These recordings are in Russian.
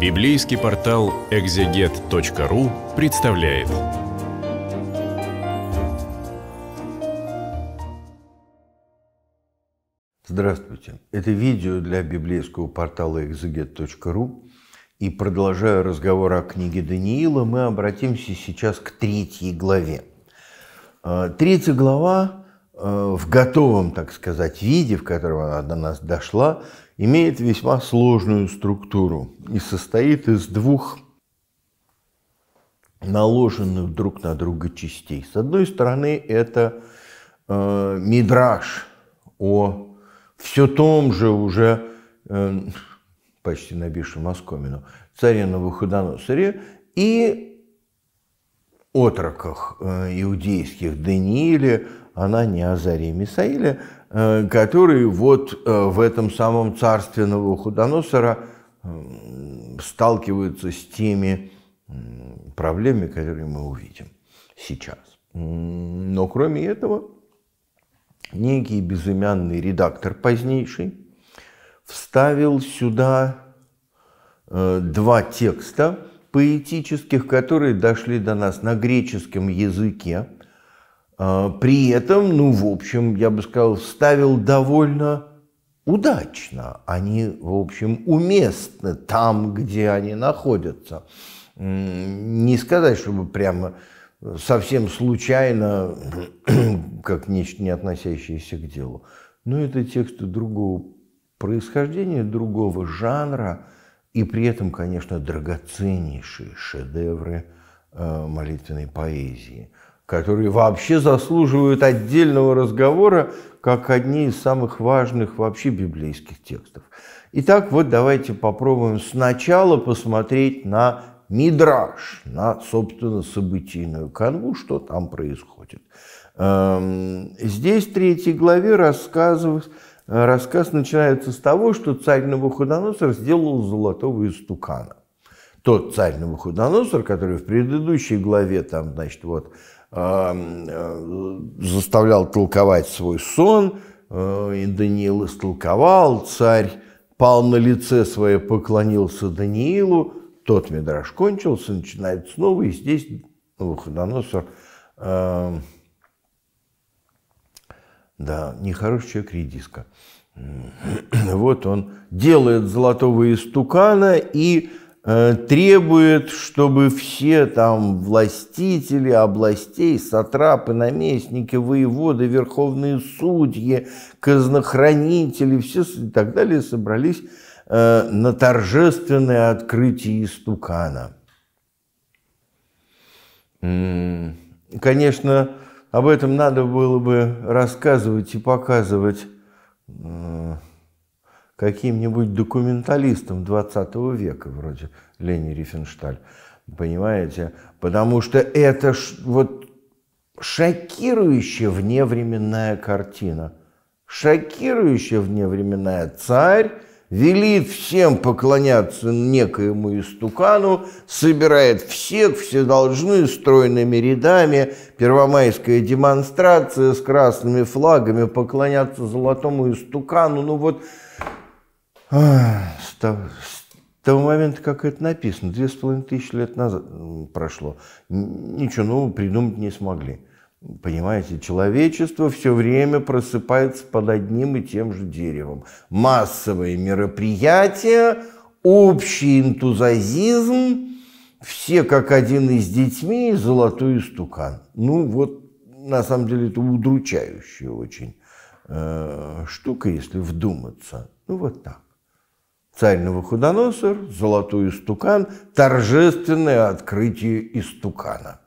Библейский портал экзегет.ру представляет. Здравствуйте! Это видео для библейского портала экзегет.ру. И продолжая разговор о книге Даниила, мы обратимся сейчас к третьей главе. А, третья глава а, в готовом, так сказать, виде, в котором она до нас дошла, имеет весьма сложную структуру и состоит из двух наложенных друг на друга частей. С одной стороны, это э, мидраж о все том же уже э, почти набившем оскомину царе Навуходоносоре и отроках э, иудейских Данииле, Анане, Азаре и Мисаиле – Э, который вот э, в этом самом царстве Новоходоносора э, сталкиваются с теми проблемами, которые мы увидим сейчас. Но кроме этого, некий безымянный редактор позднейший вставил сюда два текста поэтических, которые дошли до нас на греческом языке – а, при этом, ну, в общем, я бы сказал, ставил довольно удачно. Они, в общем, уместны там, где они находятся. Не сказать, чтобы прямо совсем случайно, как нечто не относящееся к делу. Но это тексты другого происхождения, другого жанра, и при этом, конечно, драгоценнейшие шедевры э, молитвенной поэзии которые вообще заслуживают отдельного разговора, как одни из самых важных вообще библейских текстов. Итак, вот давайте попробуем сначала посмотреть на мидраж, на, собственно, событийную канву, что там происходит. Эм, здесь в третьей главе рассказывается, Рассказ начинается с того, что царь Навуходоносор сделал золотого истукана. Тот царь Навуходоносор, который в предыдущей главе, там, значит, вот, Э, заставлял толковать свой сон, э, и Даниил истолковал, царь пал на лице свое, поклонился Даниилу, тот мидраж кончился, начинает снова, и здесь Навуходоносор, э, да, нехороший человек редиска. Вот он делает золотого истукана и Э, требует, чтобы все там властители областей, сатрапы, наместники, воеводы, верховные судьи, казнохранители, все и так далее собрались э, на торжественное открытие истукана. Конечно, об этом надо было бы рассказывать и показывать э, каким-нибудь документалистом 20 века, вроде Лени Рифеншталь. Понимаете? Потому что это ш, вот шокирующая вневременная картина. Шокирующая вневременная царь велит всем поклоняться некоему истукану, собирает всех, все должны стройными рядами, первомайская демонстрация с красными флагами, поклоняться золотому истукану. Ну вот с, того, с того момента, как это написано, две с половиной тысячи лет назад прошло, ничего нового придумать не смогли. Понимаете, человечество все время просыпается под одним и тем же деревом. Массовые мероприятия, общий энтузазизм, все как один из детьми и золотой стукан. Ну вот, на самом деле, это удручающая очень э, штука, если вдуматься. Ну вот так. Царь Навуходоносор, золотой истукан, торжественное открытие истукана.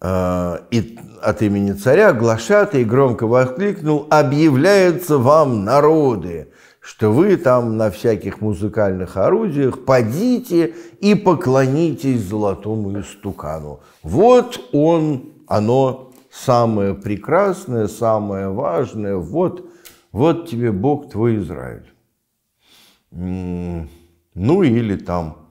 А, и от имени царя глашатый громко воскликнул объявляется вам народы!» что вы там на всяких музыкальных орудиях подите и поклонитесь золотому истукану. Вот он, оно самое прекрасное, самое важное, вот вот тебе Бог твой Израиль. Ну или там,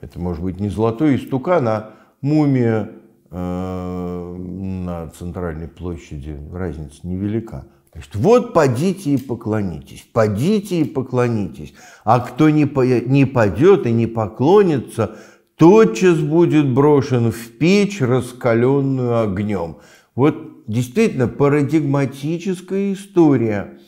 это может быть не золотой истукан, а мумия э, на центральной площади, разница невелика. Значит, вот подите и поклонитесь, подите и поклонитесь. А кто не, по, не падет и не поклонится, тотчас будет брошен в печь, раскаленную огнем. Вот действительно парадигматическая история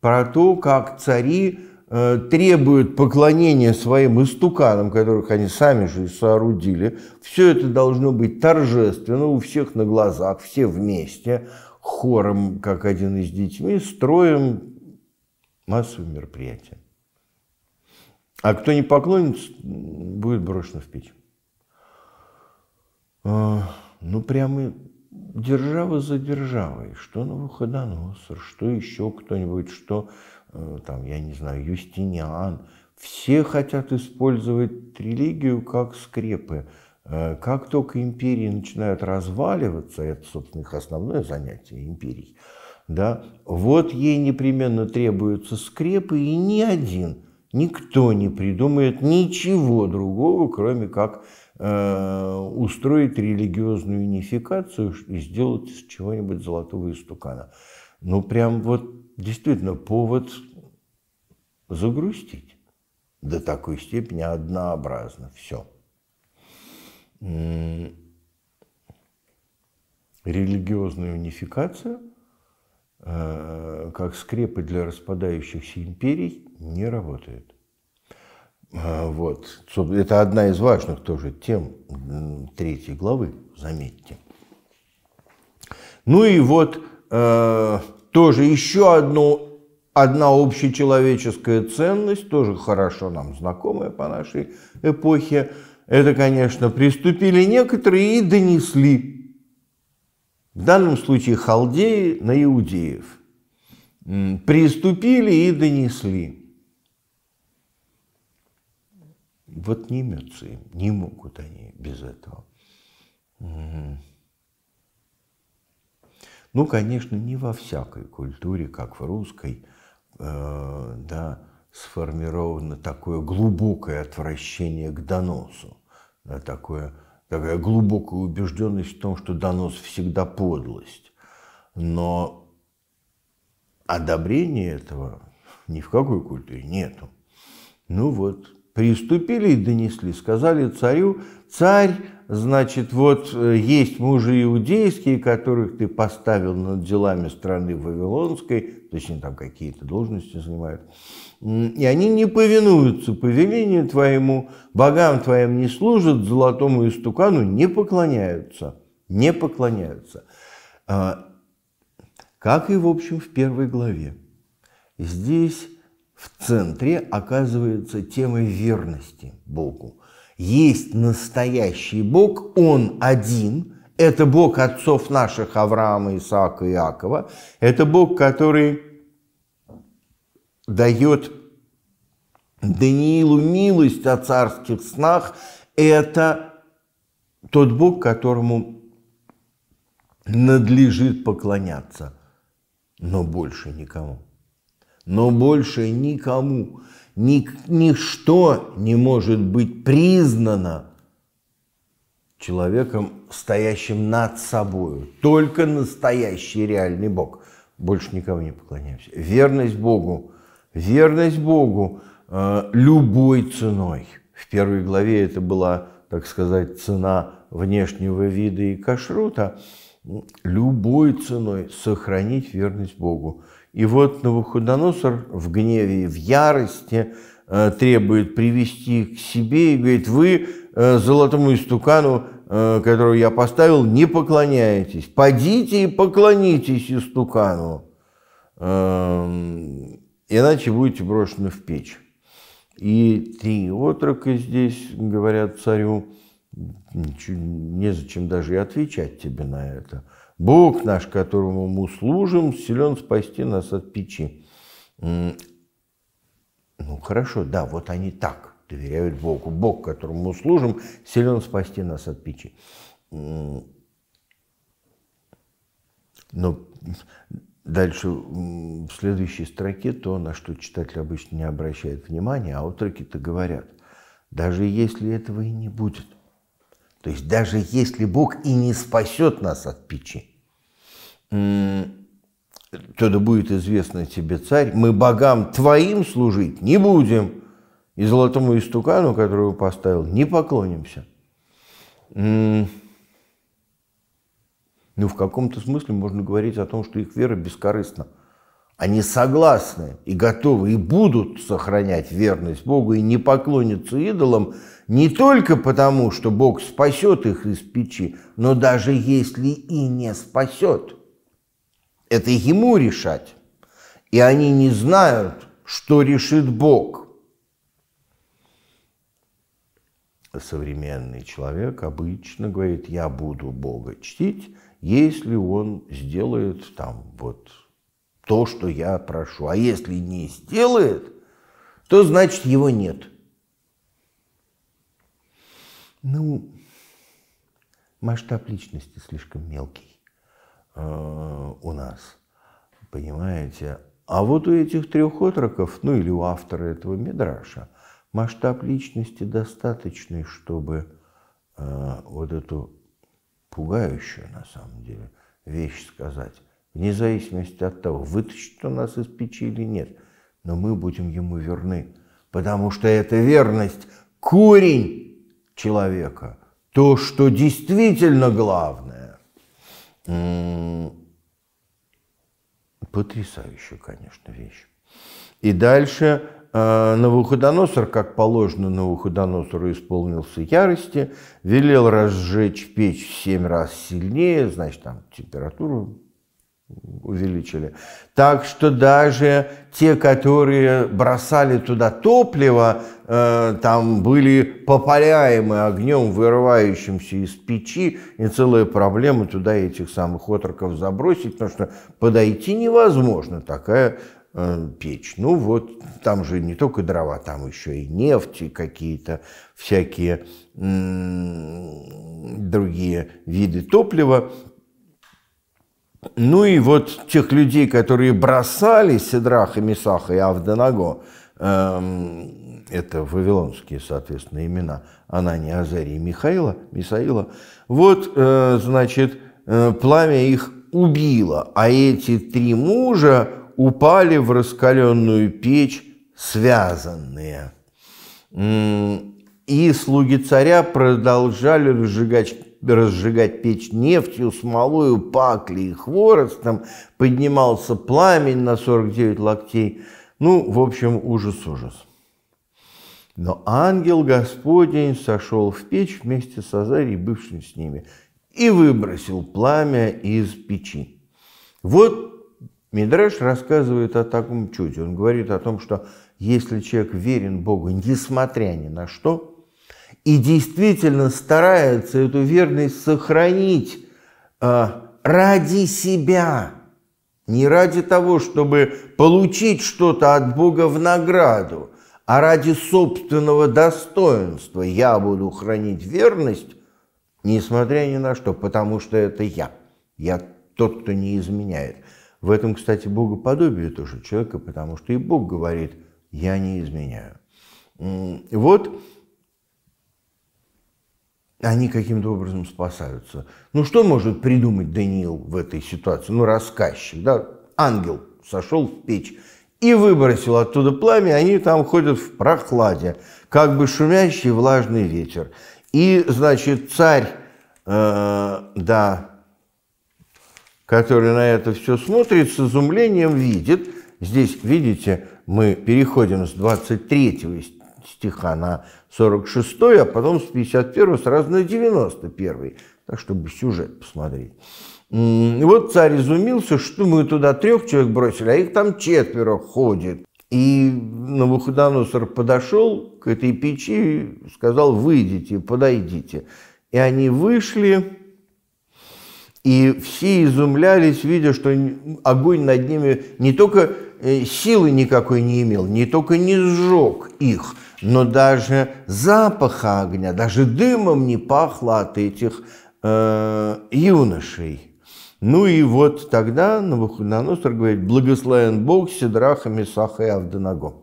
про то, как цари э, требуют поклонения своим истуканам, которых они сами же и соорудили. Все это должно быть торжественно, у всех на глазах, все вместе, хором, как один из детьми, строим массу мероприятий. А кто не поклонится, будет брошен в печь. А, ну, прямо держава за державой, что Новоходоносор, что еще кто-нибудь, что, э, там, я не знаю, Юстиниан. Все хотят использовать религию как скрепы. Э, как только империи начинают разваливаться, это, собственно, их основное занятие империй, да, вот ей непременно требуются скрепы, и ни один, никто не придумает ничего другого, кроме как Э, устроить религиозную унификацию и сделать из чего-нибудь золотого истукана. Ну, прям вот действительно повод загрустить до такой степени однообразно все. Религиозная унификация э, как скрепы для распадающихся империй не работает. А, вот. Это одна из важных тоже тем третьей главы, заметьте. Ну и вот э, тоже еще одну одна общечеловеческая ценность, тоже хорошо нам знакомая по нашей эпохе. Это, конечно, приступили некоторые и донесли. В данном случае халдеи на иудеев. Приступили и донесли. Вот немцы, не могут они без этого. Ну, конечно, не во всякой культуре, как в русской, э, да, сформировано такое глубокое отвращение к доносу, да, такое, такая глубокая убежденность в том, что донос всегда подлость. Но одобрения этого ни в какой культуре нету. Ну вот, Приступили и донесли, сказали царю, царь, значит, вот э, есть мужи иудейские, которых ты поставил над делами страны Вавилонской, точнее там какие-то должности занимают, и они не повинуются повелению твоему, богам твоим не служат, золотому истукану не поклоняются, не поклоняются. А, как и, в общем, в первой главе. Здесь в центре оказывается тема верности Богу. Есть настоящий Бог, Он один, это Бог отцов наших Авраама, Исаака и Иакова, это Бог, который дает Даниилу милость о царских снах, это тот Бог, которому надлежит поклоняться, но больше никому но больше никому ни, ничто не может быть признано человеком, стоящим над собою. Только настоящий реальный Бог. Больше никому не поклоняемся. Верность Богу. Верность Богу э, любой ценой. В первой главе это была, так сказать, цена внешнего вида и кашрута. Любой ценой сохранить верность Богу. И вот Навуходоносор в гневе, в ярости э, требует привести к себе и говорит, вы э, золотому истукану, э, которого я поставил, не поклоняетесь. Подите и поклонитесь истукану, эм, иначе будете брошены в печь. И три отрока здесь говорят царю, незачем даже и отвечать тебе на это – Бог наш, которому мы служим, силен спасти нас от печи. Ну хорошо, да, вот они так доверяют Богу. Бог, которому мы служим, силен спасти нас от печи. Но дальше в следующей строке то, на что читатель обычно не обращает внимания, а отроки-то говорят, даже если этого и не будет – то есть даже если Бог и не спасет нас от печи, то да будет известно тебе, царь, мы богам твоим служить не будем, и золотому истукану, которого поставил, не поклонимся. Ну, в каком-то смысле можно говорить о том, что их вера бескорыстна они согласны и готовы и будут сохранять верность Богу и не поклонятся идолам не только потому, что Бог спасет их из печи, но даже если и не спасет. Это ему решать. И они не знают, что решит Бог. Современный человек обычно говорит, я буду Бога чтить, если он сделает там вот то, что я прошу. А если не сделает, то значит его нет. Ну, масштаб личности слишком мелкий э, у нас, понимаете. А вот у этих трех отроков, ну или у автора этого Мидраша, масштаб личности достаточный, чтобы э, вот эту пугающую на самом деле вещь сказать вне зависимости от того, вытащит он нас из печи или нет, но мы будем ему верны, потому что эта верность – корень человека, то, что действительно главное. М-м-м. Потрясающая, конечно, вещь. И дальше э, Навуходоносор, как положено Навуходоносору, исполнился ярости, велел разжечь печь в семь раз сильнее, значит, там температуру увеличили. Так что даже те, которые бросали туда топливо, э, там были попаляемы огнем, вырывающимся из печи, и целая проблема туда этих самых отроков забросить, потому что подойти невозможно, такая э, печь. Ну вот, там же не только дрова, там еще и нефть, и какие-то всякие э, другие виды топлива. Ну и вот тех людей, которые бросали Сидраха, Месаха и Авденаго, эм, это вавилонские, соответственно, имена Анания, Азари и Михаила, Мисаила, вот, э, значит, э, пламя их убило, а эти три мужа упали в раскаленную печь связанные. И слуги царя продолжали разжигать разжигать печь нефтью, смолою, паклей и хворостом, поднимался пламень на 49 локтей. Ну, в общем, ужас-ужас. Но ангел Господень сошел в печь вместе с Азарией, бывшим с ними, и выбросил пламя из печи. Вот Мидраш рассказывает о таком чуде. Он говорит о том, что если человек верен Богу, несмотря ни на что – и действительно старается эту верность сохранить а, ради себя, не ради того, чтобы получить что-то от Бога в награду, а ради собственного достоинства. Я буду хранить верность, несмотря ни на что, потому что это я. Я тот, кто не изменяет. В этом, кстати, богоподобие тоже человека, потому что и Бог говорит, я не изменяю. Вот они каким-то образом спасаются. Ну что может придумать Даниил в этой ситуации? Ну рассказчик, да, ангел сошел в печь и выбросил оттуда пламя, они там ходят в прохладе, как бы шумящий влажный ветер. И, значит, царь, э, да, который на это все смотрит, с изумлением видит, здесь, видите, мы переходим с 23 стиха на 46, а потом с 51 сразу на 91, так чтобы сюжет посмотреть. И вот царь изумился, что мы туда трех человек бросили, а их там четверо ходит. И Навуходоносор подошел к этой печи и сказал, выйдите, подойдите. И они вышли, и все изумлялись, видя, что огонь над ними не только э, силы никакой не имел, не только не сжег их – но даже запаха огня, даже дымом не пахло от этих э, юношей. Ну и вот тогда Навуходоносор говорит, благословен Бог Сидраха, Саха и Авденаго.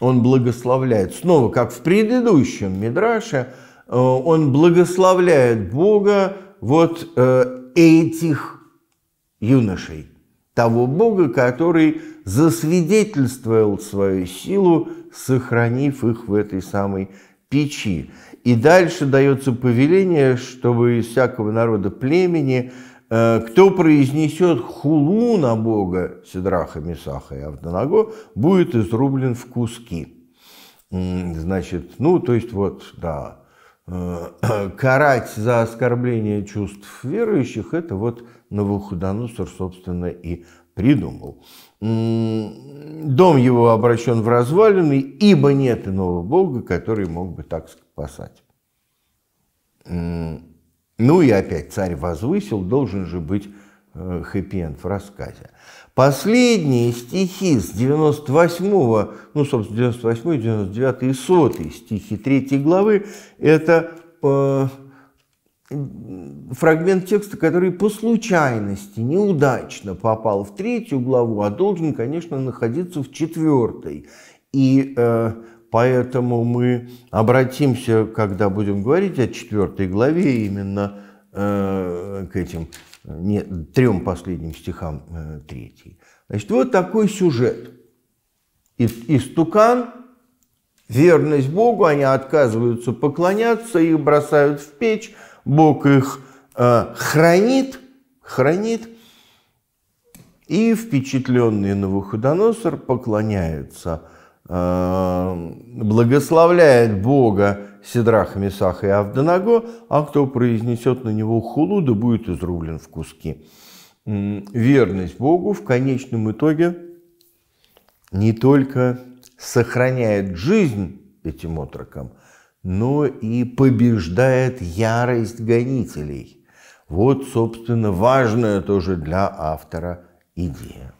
Он благословляет. Снова, как в предыдущем Мидраше, э, он благословляет Бога вот э, этих юношей. Того Бога, который засвидетельствовал свою силу сохранив их в этой самой печи. И дальше дается повеление, чтобы из всякого народа племени, э, кто произнесет хулу на Бога Сидраха, Месаха и Авданаго, будет изрублен в куски. Значит, ну, то есть вот, да, Э, карать за оскорбление чувств верующих, это вот Навуходоносор, собственно, и придумал. Дом его обращен в развалины, ибо нет иного Бога, который мог бы так спасать. Ну и опять царь возвысил, должен же быть э, хэппи-энд в рассказе. Последние стихи с 98, ну, собственно, 98, 99 и 100 стихи третьей главы – это э, фрагмент текста, который по случайности, неудачно попал в третью главу, а должен, конечно, находиться в четвертой. И э, поэтому мы обратимся, когда будем говорить о четвертой главе, именно э, к этим не, трем последним стихам э, третьей. Значит, вот такой сюжет. И, истукан, верность Богу, они отказываются поклоняться, их бросают в печь, Бог их э, хранит, хранит, и впечатленный Навуходоносор поклоняется Э, благословляет Бога Сидрах, Месах и Авдонаго, а кто произнесет на него хулу, да будет изрублен в куски. Верность Богу в конечном итоге не только сохраняет жизнь этим отрокам, но и побеждает ярость гонителей. Вот, собственно, важная тоже для автора идея.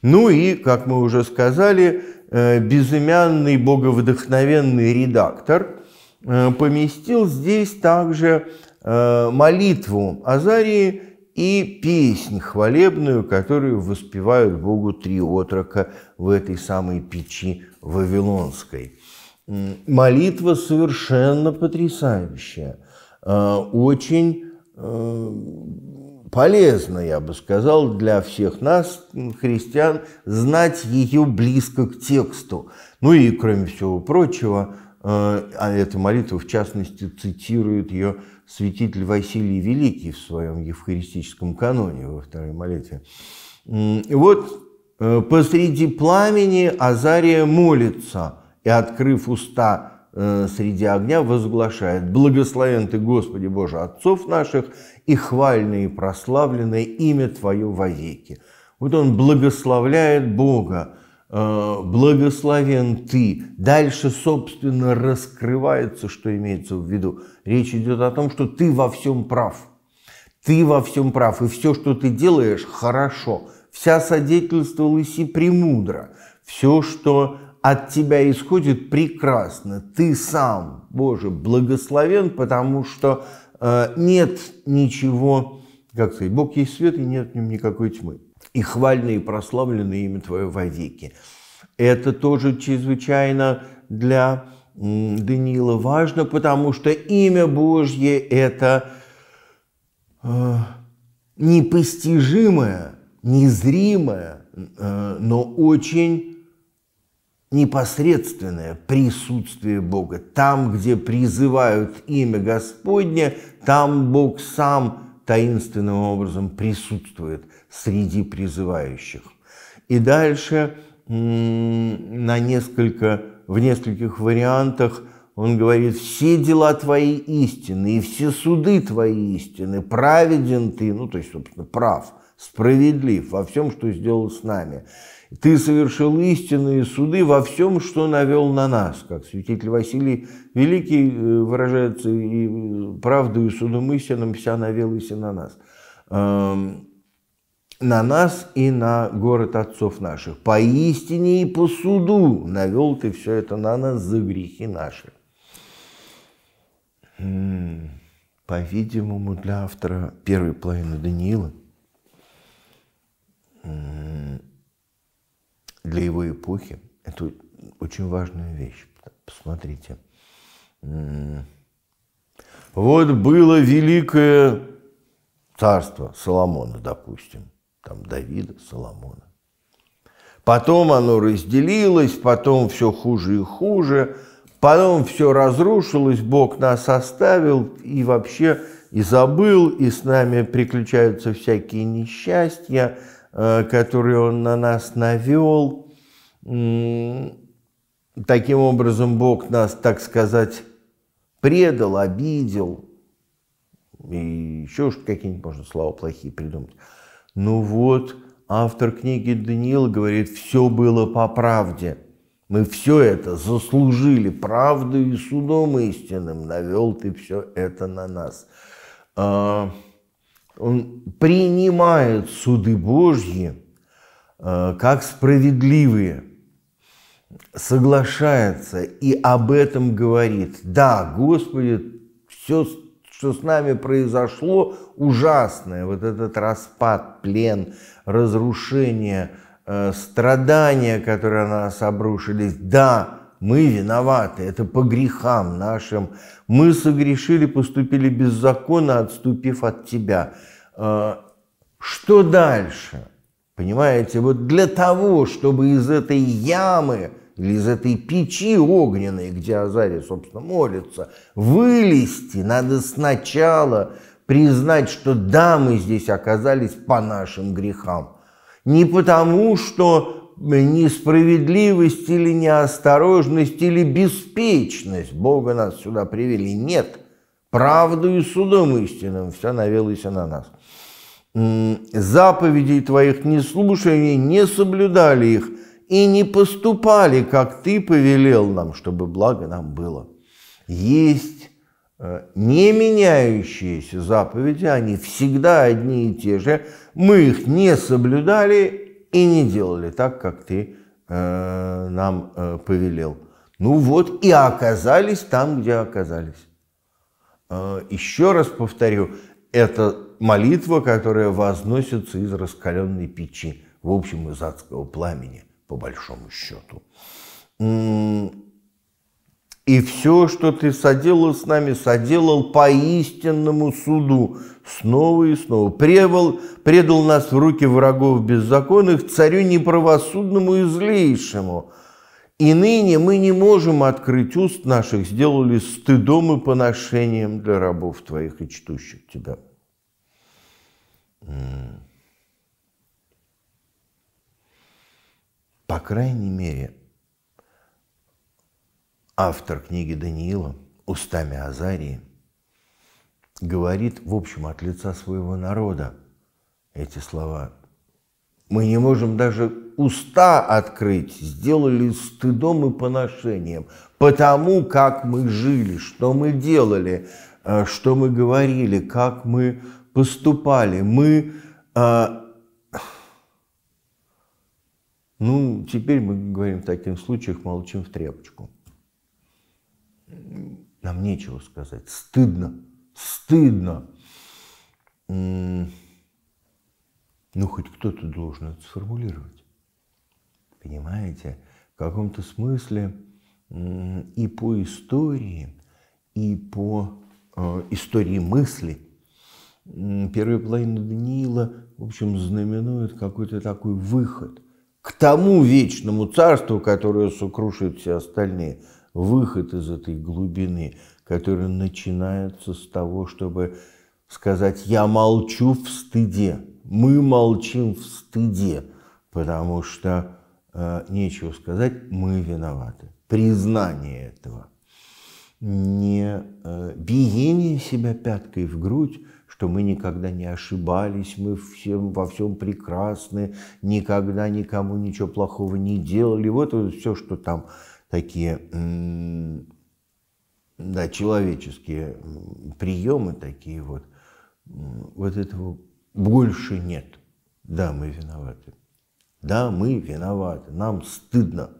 Ну и, как мы уже сказали, Э, безымянный боговдохновенный редактор э, поместил здесь также э, молитву Азарии и песнь хвалебную, которую воспевают Богу три отрока в этой самой печи Вавилонской. Молитва совершенно потрясающая, очень полезно, я бы сказал, для всех нас, христиан, знать ее близко к тексту. Ну и, кроме всего прочего, э, а эта молитва, в частности, цитирует ее святитель Василий Великий в своем евхаристическом каноне во второй молитве. И Вот э, посреди пламени Азария молится и, открыв уста э, среди огня, возглашает «Благословен Ты, Господи Боже, отцов наших и хвальное, и прославленное имя Твое вовеки. Вот он благословляет Бога, э, благословен ты. Дальше, собственно, раскрывается, что имеется в виду. Речь идет о том, что ты во всем прав. Ты во всем прав, и все, что ты делаешь, хорошо. Вся содействовалась и премудро. Все, что от тебя исходит, прекрасно. Ты сам, Боже, благословен, потому что Э, нет ничего, как сказать, Бог есть свет, и нет в нем никакой тьмы. И хвальное и прославленное имя Твое вовеки. Это тоже чрезвычайно для Даниила важно, потому что имя Божье – это э, непостижимое, незримое, э, но очень непосредственное присутствие Бога. Там, где призывают имя Господне, там Бог сам таинственным образом присутствует среди призывающих. И дальше на несколько, в нескольких вариантах он говорит, все дела твои истины, и все суды твои истины, праведен ты, ну то есть, собственно, прав, справедлив во всем, что сделал с нами. Ты совершил истинные суды во всем, что навел на нас, как святитель Василий Великий э, выражается, и э, правду и судом истинным вся навелась и на нас. Эм, на нас и на город отцов наших. Поистине и по суду навел ты все это на нас за грехи наши. По-видимому, для автора первой половины Даниила – для его эпохи. Это очень важная вещь. Посмотрите. Вот было великое царство Соломона, допустим, там Давида, Соломона. Потом оно разделилось, потом все хуже и хуже, потом все разрушилось, Бог нас оставил и вообще и забыл, и с нами приключаются всякие несчастья, э, которые он на нас навел. Таким образом, Бог нас, так сказать, предал, обидел. И еще уж какие-нибудь можно слова плохие придумать. Ну вот, автор книги Даниил говорит, все было по правде. Мы все это заслужили правду и судом истинным. Навел ты все это на нас. А, он принимает суды Божьи а, как справедливые соглашается и об этом говорит. Да, Господи, все, что с нами произошло, ужасное. Вот этот распад, плен, разрушение, э, страдания, которые на нас обрушились. Да, мы виноваты, это по грехам нашим. Мы согрешили, поступили беззаконно, отступив от Тебя. Э, что дальше? Понимаете, вот для того, чтобы из этой ямы – или из этой печи огненной, где Азарий, собственно, молится, вылезти надо сначала признать, что да, мы здесь оказались по нашим грехам. Не потому, что несправедливость или неосторожность или беспечность Бога нас сюда привели. Нет, правду и судом истинным все навелось на нас. Заповедей твоих не слушали, не соблюдали их, и не поступали, как ты повелел нам, чтобы благо нам было. Есть э, не меняющиеся заповеди, они всегда одни и те же. Мы их не соблюдали и не делали так, как ты э, нам э, повелел. Ну вот и оказались там, где оказались. Э, еще раз повторю, это молитва, которая возносится из раскаленной печи, в общем, из адского пламени по большому счету. И все, что ты соделал с нами, соделал по истинному суду снова и снова. Превал, предал нас в руки врагов беззаконных, царю неправосудному и злейшему. И ныне мы не можем открыть уст наших, сделали стыдом и поношением для рабов твоих и чтущих тебя. По крайней мере, автор книги Даниила устами Азарии говорит, в общем, от лица своего народа эти слова. Мы не можем даже уста открыть, сделали стыдом и поношением, потому как мы жили, что мы делали, э, что мы говорили, как мы поступали. Мы э, ну, теперь мы говорим в таких случаях, молчим в тряпочку. Нам нечего сказать. Стыдно. Стыдно. Ну, хоть кто-то должен это сформулировать. Понимаете? В каком-то смысле и по истории, и по э, истории мысли первая половина Даниила, в общем, знаменует какой-то такой выход – к тому вечному царству, которое сокрушит все остальные. Выход из этой глубины, который начинается с того, чтобы сказать «я молчу в стыде», «мы молчим в стыде», потому что э, нечего сказать, мы виноваты. Признание этого. Не э, биение себя пяткой в грудь, что мы никогда не ошибались, мы всем, во всем прекрасны, никогда никому ничего плохого не делали. Вот, вот все, что там такие да, человеческие приемы такие вот, вот этого больше нет. Да, мы виноваты. Да, мы виноваты. Нам стыдно.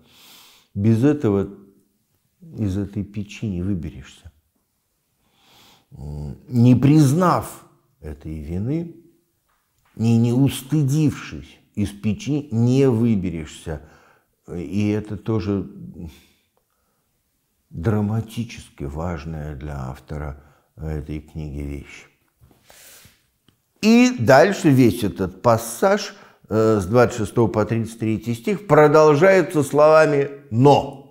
Без этого из этой печи не выберешься. Не признав этой вины, и не устыдившись из печи, не выберешься. И это тоже драматически важная для автора этой книги вещь. И дальше весь этот пассаж э, с 26 по 33 стих продолжается словами «но».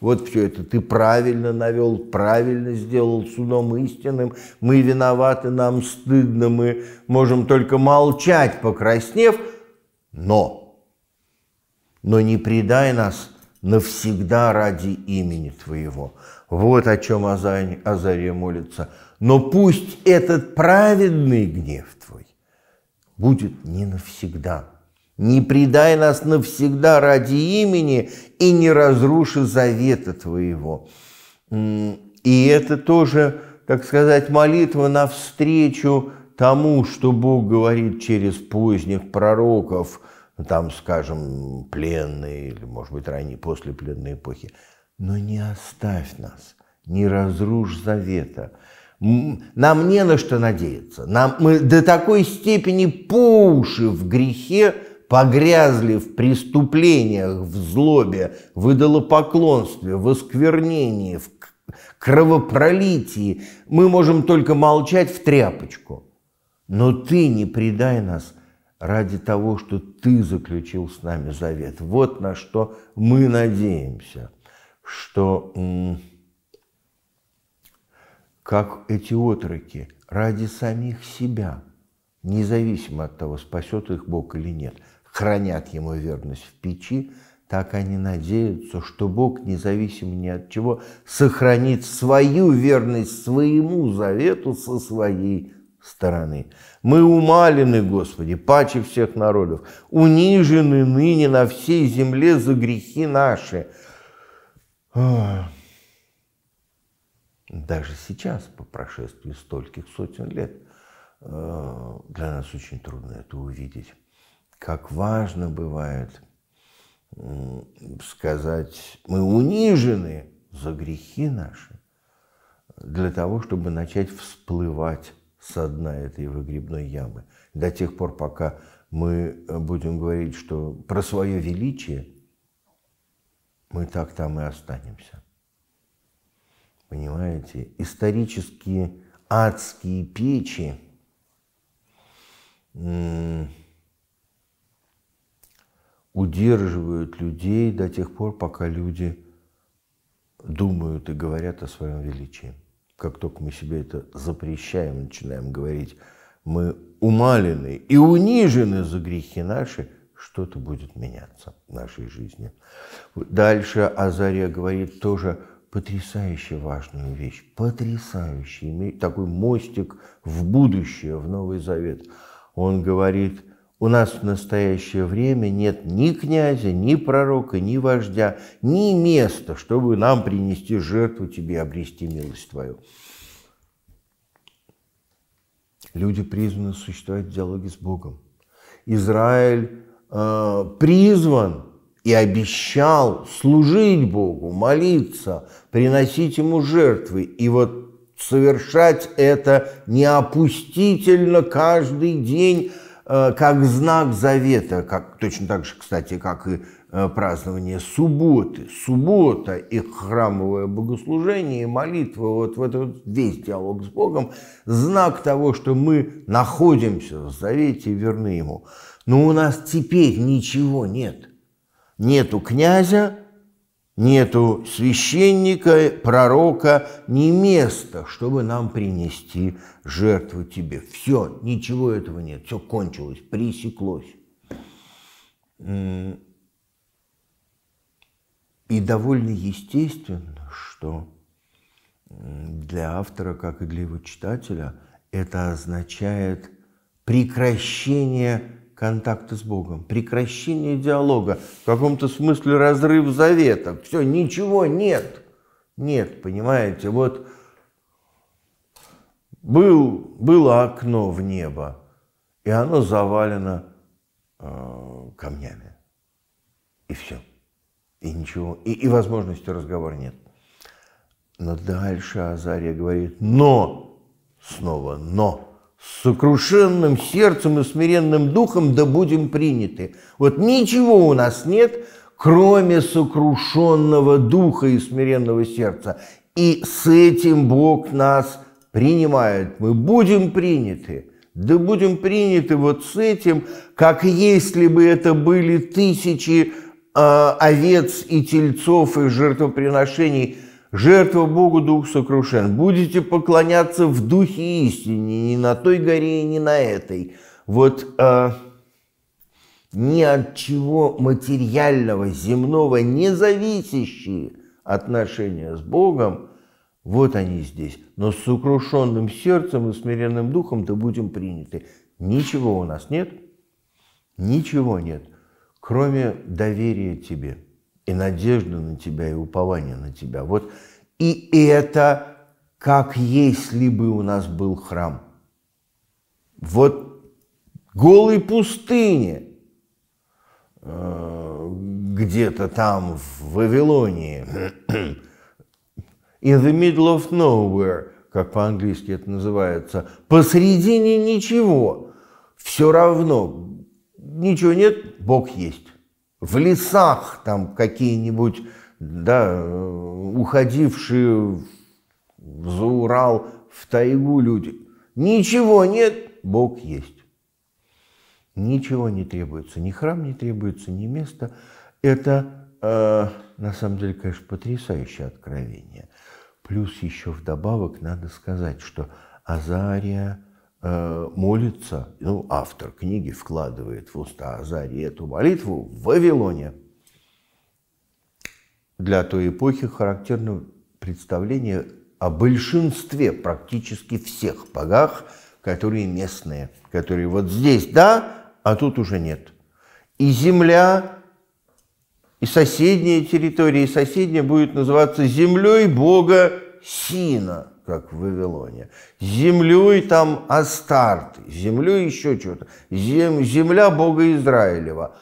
Вот все это ты правильно навел, правильно сделал судом истинным. Мы виноваты, нам стыдно, мы можем только молчать, покраснев, но, но не предай нас навсегда ради имени Твоего. Вот о чем Азария, Азария молится. Но пусть этот праведный гнев Твой будет не навсегда не предай нас навсегда ради имени и не разруши завета Твоего. И это тоже, так сказать, молитва навстречу тому, что Бог говорит через поздних пророков, ну, там, скажем, пленные или, может быть, ранее, после пленной эпохи. Но не оставь нас, не разрушь завета. Нам не на что надеяться. Нам, мы до такой степени по уши в грехе, погрязли в преступлениях, в злобе, в идолопоклонстве, в осквернении, в кровопролитии, мы можем только молчать в тряпочку. Но ты не предай нас ради того, что ты заключил с нами завет. Вот на что мы надеемся, что как эти отроки ради самих себя, независимо от того, спасет их Бог или нет – хранят ему верность в печи, так они надеются, что Бог, независимо ни от чего, сохранит свою верность своему завету со своей стороны. Мы умалены, Господи, паче всех народов, унижены ныне на всей земле за грехи наши. Даже сейчас, по прошествии стольких сотен лет, э, для нас очень трудно это увидеть как важно бывает сказать, мы унижены за грехи наши, для того, чтобы начать всплывать со дна этой выгребной ямы. До тех пор, пока мы э, будем говорить, что про свое величие, мы так там и останемся. Понимаете? Исторические адские печи – удерживают людей до тех пор, пока люди думают и говорят о своем величии. Как только мы себе это запрещаем, начинаем говорить, мы умалены и унижены за грехи наши, что-то будет меняться в нашей жизни. Дальше Азария говорит тоже потрясающе важную вещь, потрясающий, такой мостик в будущее, в Новый Завет. Он говорит – у нас в настоящее время нет ни князя, ни пророка, ни вождя, ни места, чтобы нам принести жертву тебе, обрести милость твою. Люди призваны существовать в диалоге с Богом. Израиль э, призван и обещал служить Богу, молиться, приносить Ему жертвы. И вот совершать это неопустительно каждый день – Э, как знак завета, как, точно так же, кстати, как и э, празднование субботы. Суббота и храмовое богослужение, и молитва, вот, вот, вот весь диалог с Богом, знак того, что мы находимся в завете и верны Ему. Но у нас теперь ничего нет. Нету князя, нету священника, пророка, ни места, чтобы нам принести жертву тебе. Все, ничего этого нет, все кончилось, пресеклось. И довольно естественно, что для автора, как и для его читателя, это означает прекращение контакта с Богом, прекращение диалога, в каком-то смысле разрыв завета. Все, ничего нет. Нет, понимаете, вот был, было окно в небо, и оно завалено э, камнями. И все. И ничего, и, и возможности разговора нет. Но дальше Азария говорит, но, снова но с сокрушенным сердцем и смиренным духом да будем приняты. Вот ничего у нас нет, кроме сокрушенного духа и смиренного сердца. И с этим Бог нас принимает. Мы будем приняты. Да будем приняты вот с этим, как если бы это были тысячи э, овец и тельцов и жертвоприношений – Жертва Богу дух сокрушен. Будете поклоняться в духе истине, не на той горе и не на этой. Вот э, ни от чего материального, земного, не зависящие отношения с Богом, вот они здесь. Но с сокрушенным сердцем и смиренным духом-то будем приняты. Ничего у нас нет, ничего нет, кроме доверия тебе и надежда на тебя, и упование на тебя. Вот и это как если бы у нас был храм. Вот голой пустыне, э, где-то там в Вавилонии, in the middle of nowhere, как по-английски это называется, посредине ничего, все равно, ничего нет, Бог есть в лесах там какие-нибудь, да, уходившие за Урал, в тайгу люди. Ничего нет, Бог есть. Ничего не требуется, ни храм не требуется, ни место. Это, э, на самом деле, конечно, потрясающее откровение. Плюс еще вдобавок надо сказать, что Азария – Э, молится, ну, автор книги вкладывает в уста Азари эту молитву в Вавилоне. Для той эпохи характерно представление о большинстве практически всех богах, которые местные, которые вот здесь да, а тут уже нет. И земля, и соседние территории, и соседняя будет называться землей бога Сина – как в Вавилоне. и там Астарт, землю еще что-то, зем, земля Бога Израилева.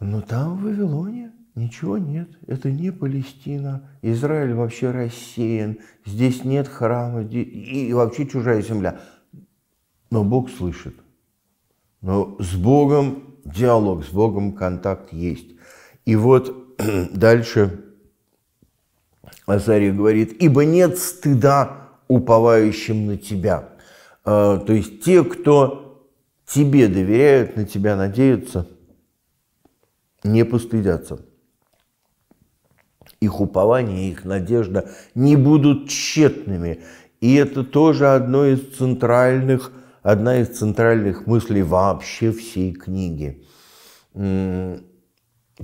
Но там в Вавилоне ничего нет, это не Палестина, Израиль вообще рассеян, здесь нет храма и вообще чужая земля. Но Бог слышит, но с Богом диалог, с Богом контакт есть. И вот дальше Азарий говорит, ибо нет стыда уповающим на тебя. А, то есть те, кто тебе доверяют, на тебя надеются, не постыдятся. Их упование, их надежда не будут тщетными. И это тоже одно из центральных, одна из центральных мыслей вообще всей книги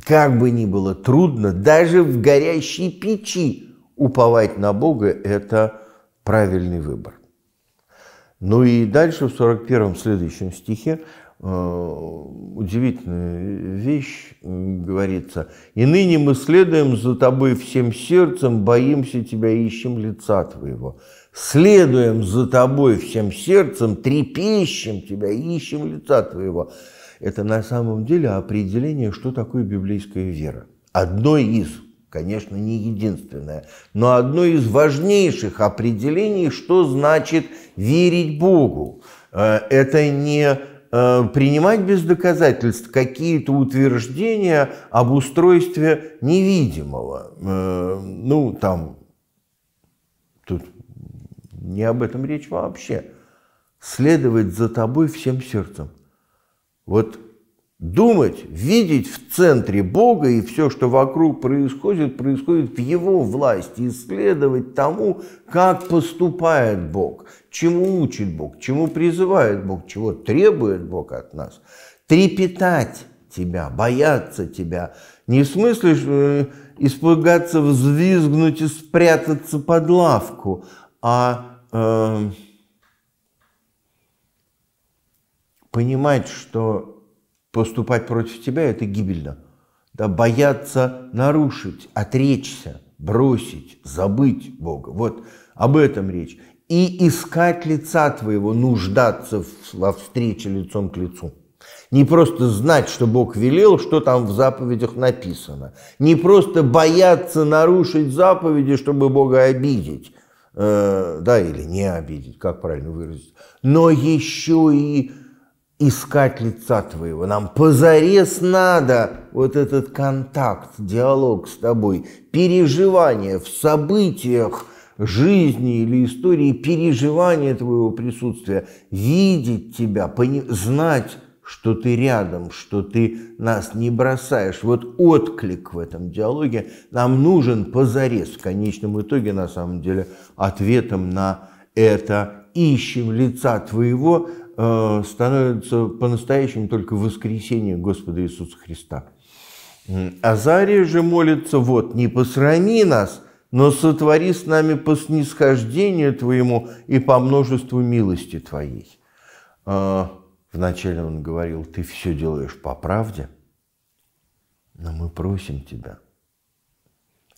как бы ни было трудно, даже в горящей печи уповать на Бога – это правильный выбор. Ну и дальше в 41-м следующем стихе э, удивительная вещь говорится. «И ныне мы следуем за тобой всем сердцем, боимся тебя и ищем лица твоего. Следуем за тобой всем сердцем, трепещем тебя и ищем лица твоего». Это на самом деле определение, что такое библейская вера. Одно из конечно, не единственное, но одно из важнейших определений, что значит верить Богу. Э, это не э, принимать без доказательств какие-то утверждения об устройстве невидимого. Э, ну, там, тут не об этом речь вообще. Следовать за тобой всем сердцем. Вот думать, видеть в центре Бога, и все, что вокруг происходит, происходит в Его власти, исследовать тому, как поступает Бог, чему учит Бог, чему призывает Бог, чего требует Бог от нас. Трепетать тебя, бояться тебя. Не в смысле что э, испугаться, взвизгнуть и спрятаться под лавку, а э, понимать, что Поступать против тебя – это гибельно. Да, бояться нарушить, отречься, бросить, забыть Бога. Вот об этом речь. И искать лица твоего, нуждаться во встрече лицом к лицу. Не просто знать, что Бог велел, что там в заповедях написано. Не просто бояться нарушить заповеди, чтобы Бога обидеть. Э, да, или не обидеть, как правильно выразить. Но еще и искать лица твоего. Нам позарез надо вот этот контакт, диалог с тобой, переживание в событиях жизни или истории, переживание твоего присутствия, видеть тебя, пони- знать, что ты рядом, что ты нас не бросаешь. Вот отклик в этом диалоге нам нужен позарез. В конечном итоге, на самом деле, ответом на это ищем лица твоего, Э, становится по-настоящему только воскресение Господа Иисуса Христа. Азария же молится, вот, не посрами нас, но сотвори с нами по снисхождению Твоему и по множеству милости Твоей. Э, вначале он говорил, ты все делаешь по правде, но мы просим Тебя,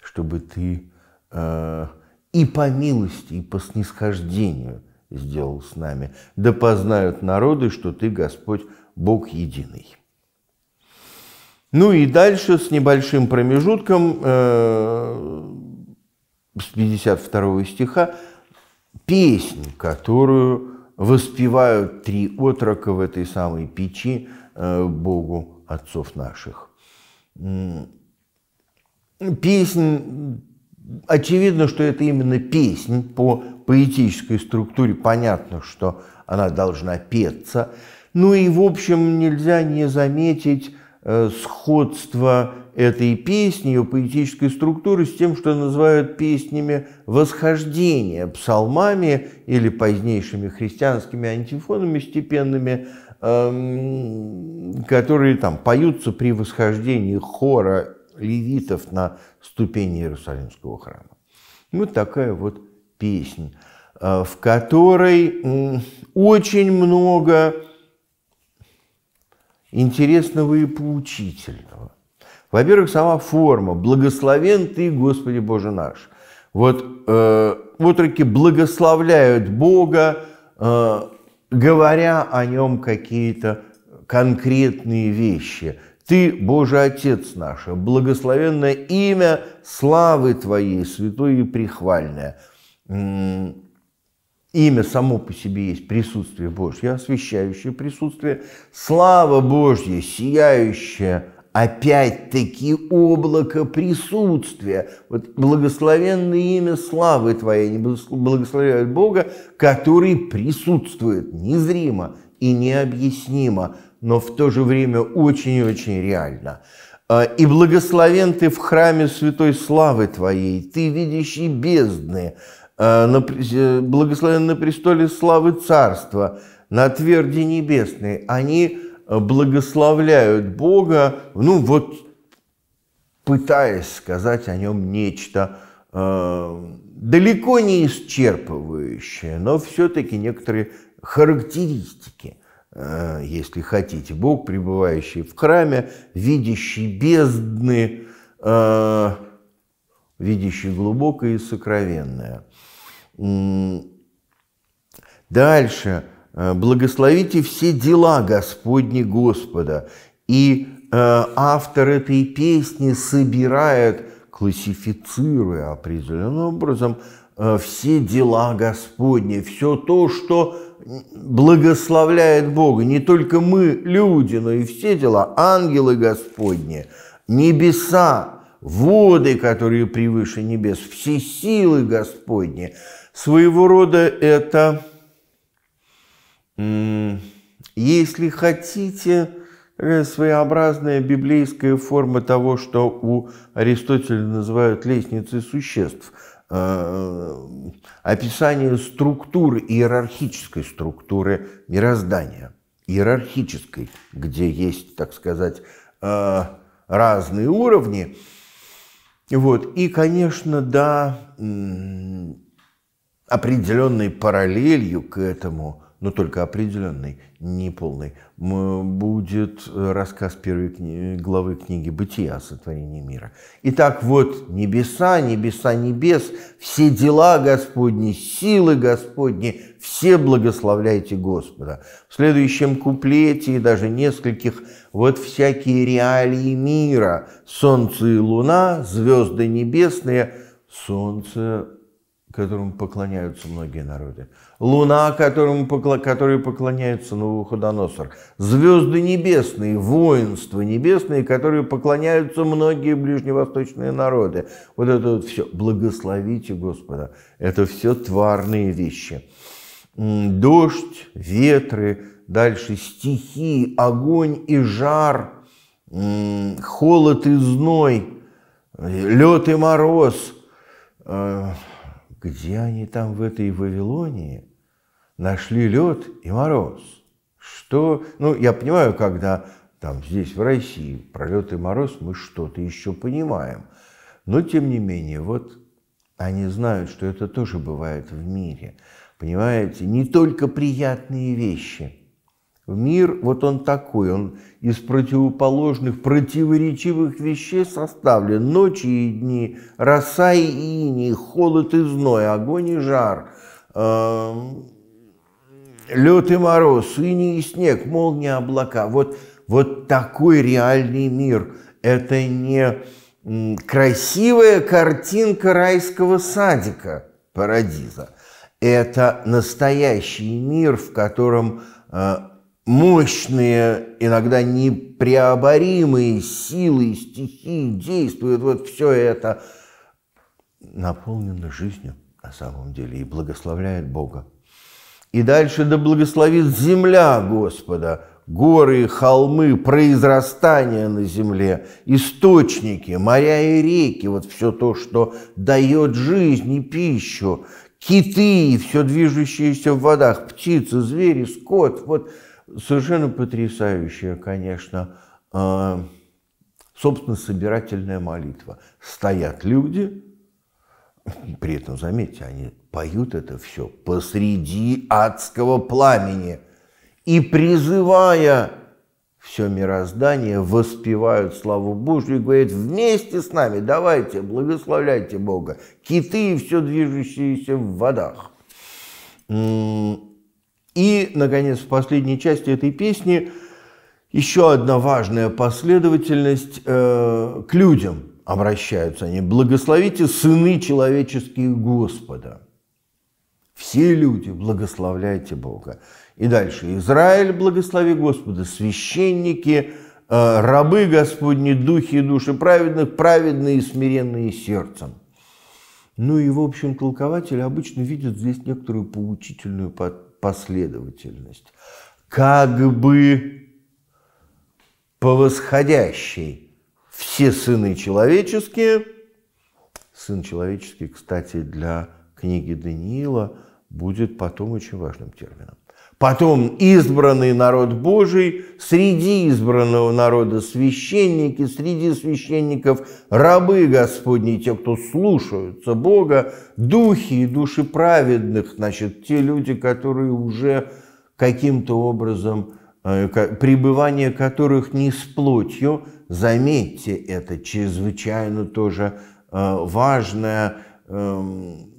чтобы Ты э, и по милости, и по снисхождению сделал с нами, да познают народы, что ты Господь Бог единый. Ну и дальше с небольшим промежутком э, с 52 стиха песнь, которую воспевают три отрока в этой самой печи э, Богу отцов наших. Песнь Очевидно, что это именно песнь. По поэтической структуре понятно, что она должна петься. Ну и, в общем, нельзя не заметить э, сходство этой песни, ее поэтической структуры с тем, что называют песнями восхождения, псалмами или позднейшими христианскими антифонами степенными, эм, которые там поются при восхождении хора левитов на ступени Иерусалимского храма. Вот ну, такая вот песня, э, в которой очень много интересного и поучительного. Во-первых, сама форма «Благословен Ты, Господи Боже наш». Вот э, отроки благословляют Бога, э, говоря о нем какие-то конкретные вещи. Ты, Боже Отец наш, благословенное имя славы Твоей, святое и прихвальное. Имя само по себе есть присутствие Божье, освящающее присутствие. Слава Божья, сияющая, опять-таки облако присутствия. Вот благословенное имя славы Твоей, не благословляют Бога, который присутствует незримо и необъяснимо но в то же время очень-очень и реально. А, «И благословен ты в храме святой славы твоей, ты видящий бездны, а, э, благословен на престоле славы царства, на тверди небесной». Они э, благословляют Бога, ну вот пытаясь сказать о нем нечто э, далеко не исчерпывающее, но все-таки некоторые характеристики – Э, если хотите, Бог, пребывающий в храме, видящий бездны, э, видящий глубокое и сокровенное. Дальше. Э, «Благословите все дела Господни Господа». И автор этой песни собирает, классифицируя определенным образом, все дела Господни, все то, что благословляет Бога. Не только мы, люди, но и все дела, ангелы Господни, небеса, воды, которые превыше небес, все силы Господни. Своего рода это, если хотите, своеобразная библейская форма того, что у Аристотеля называют лестницей существ – Э, описание структуры, иерархической структуры мироздания, иерархической, где есть, так сказать, э, разные уровни. Вот. И, конечно, да, определенной параллелью к этому но только определенный, не полный, будет э, рассказ первой кни главы книги «Бытия о сотворении мира». Итак, вот небеса, небеса небес, все дела Господни, силы Господни, все благословляйте Господа. В следующем куплете и даже нескольких вот всякие реалии мира, солнце и луна, звезды небесные, солнце которому поклоняются многие народы. Луна, которому покло... которой поклоняется Новоходоносор. Звезды небесные, воинства небесные, которые поклоняются многие ближневосточные народы. Вот это вот все. Благословите Господа. Это все тварные вещи. Дождь, ветры, дальше стихи, огонь и жар, холод и зной, лед и мороз э, – где они там в этой Вавилонии нашли лед и мороз? Что, ну, я понимаю, когда там здесь, в России, про лед и мороз мы что-то еще понимаем. Но, тем не менее, вот они знают, что это тоже бывает в мире. Понимаете, не только приятные вещи – Мир, вот он такой, он из противоположных, противоречивых вещей составлен. Ночи и дни, роса и иней, холод и зной, огонь и жар, э, лед и мороз, иней и снег, молния, и облака. Вот, вот такой реальный мир. Это не красивая картинка райского садика, парадиза. Это настоящий мир, в котором э, мощные, иногда непреоборимые силы стихии действуют, вот все это наполнено жизнью на самом деле и благословляет Бога. И дальше да благословит земля Господа, горы, холмы, произрастания на земле, источники, моря и реки, вот все то, что дает жизнь и пищу, киты, все движущиеся в водах, птицы, звери, скот, вот – Совершенно потрясающая, конечно, а, собственно, собирательная молитва. Стоят люди, при этом, заметьте, они поют это все посреди адского пламени и призывая все мироздание, воспевают славу Божью и говорят, вместе с нами давайте, благословляйте Бога, киты и все движущиеся в водах. И, наконец, в последней части этой песни еще одна важная последовательность э, к людям обращаются они. Благословите сыны человеческие Господа. Все люди, благословляйте Бога. И дальше. Израиль, благослови Господа, священники, э, рабы Господни, духи и души праведных, праведные и смиренные сердцем. Ну и, в общем, толкователи обычно видят здесь некоторую поучительную последовательность, как бы по восходящей все сыны человеческие. Сын человеческий, кстати, для книги Даниила будет потом очень важным термином потом избранный народ Божий, среди избранного народа священники, среди священников рабы Господни, те, кто слушаются Бога, духи и души праведных, значит, те люди, которые уже каким-то образом, э, пребывание которых не с плотью, заметьте это, чрезвычайно тоже э, важное эм,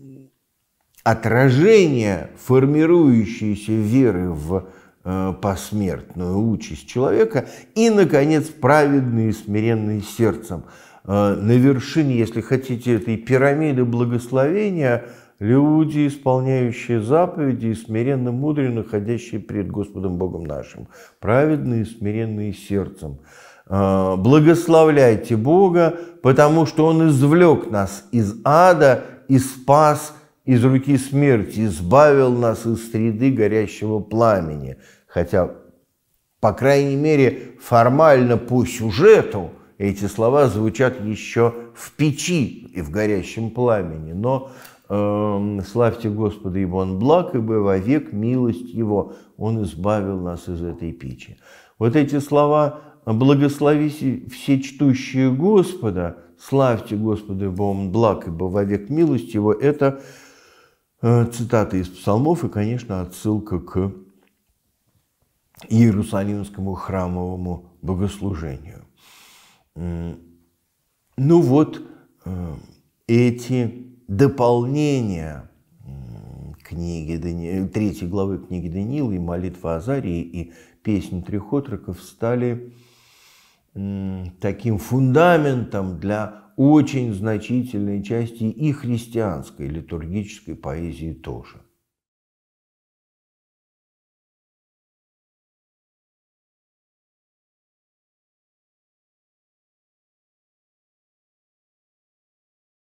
отражение формирующейся веры в э, посмертную участь человека и, наконец, праведные и смиренные сердцем. Э, на вершине, если хотите, этой пирамиды благословения люди, исполняющие заповеди и смиренно мудрые, находящие перед Господом Богом нашим, праведные и смиренные сердцем. Э, благословляйте Бога, потому что Он извлек нас из ада и спас из руки смерти, избавил нас из среды горящего пламени. Хотя, по крайней мере, формально по сюжету эти слова звучат еще в печи и в горящем пламени. Но э, славьте Господа, ибо Он благ, ибо вовек милость Его. Он избавил нас из этой печи. Вот эти слова «благослови все чтущие Господа», «славьте Господа, ибо Он благ, ибо вовек милость Его» – это – Э, цитаты из псалмов и, конечно, отсылка к Иерусалимскому храмовому богослужению. Ну вот э, эти дополнения книги Дани... третьей главы книги Даниила и молитва Азарии и песни трех отроков стали таким фундаментом для очень значительной части и христианской литургической поэзии тоже.